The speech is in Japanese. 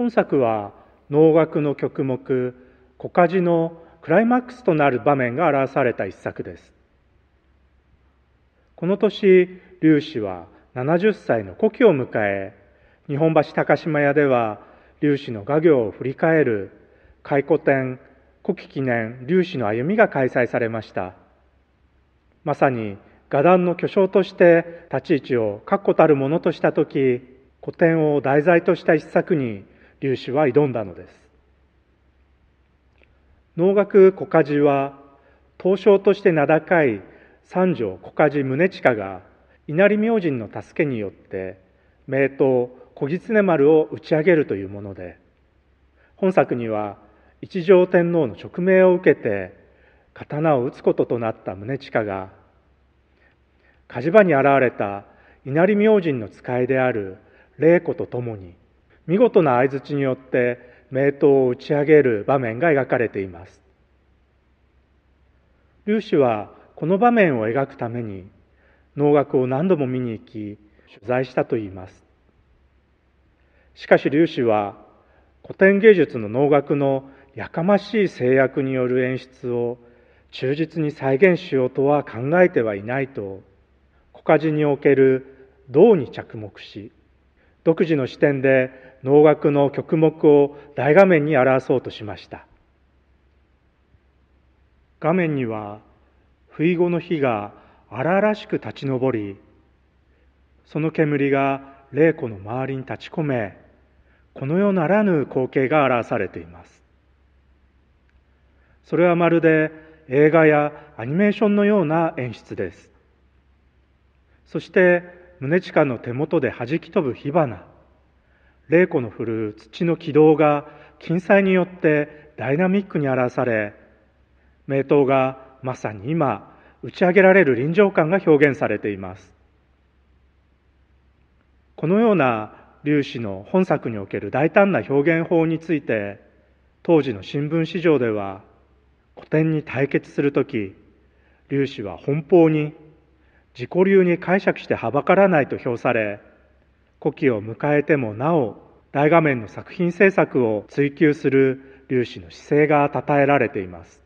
本作は能楽の曲目古歌辞のクライマックスとなる場面が表された一作ですこの年劉氏は70歳の古希を迎え日本橋高島屋では劉氏の画業を振り返る回顧展古希記念劉氏の歩みが開催されましたまさに画壇の巨匠として立ち位置を確固たるものとした時古典を題材とした一作に劉氏は挑んだのです能楽小梶は刀匠として名高い三条小梶宗近が稲荷明神の助けによって名刀小狐丸を打ち上げるというもので本作には一条天皇の勅命を受けて刀を打つこととなった宗近が火事場に現れた稲荷明神の使いである霊子と共に見事な相槌によって名刀を打ち上げる場面が描かれています劉氏はこの場面を描くために能楽を何度も見に行き取材したといいますしかし劉氏は古典芸術の能楽のやかましい制約による演出を忠実に再現しようとは考えてはいないと古家寺における銅に着目し独自の視点で能楽の曲目を大画面に表そうとしました画面には不意後の火が荒々しく立ち上りその煙が霊子の周りに立ち込めこの世ならぬ光景が表されていますそれはまるで映画やアニメーションのような演出ですそして宗近の手元で弾き飛ぶ火花玲子の振るう土の軌道が金彩によってダイナミックに表され名刀がまさに今打ち上げられる臨場感が表現されていますこのような粒子の本作における大胆な表現法について当時の新聞市場では古典に対決する時粒子は奔放に自己流に解釈してはばからないと評され古希を迎えてもなお大画面の作品制作を追求する粒子の姿勢が称えられています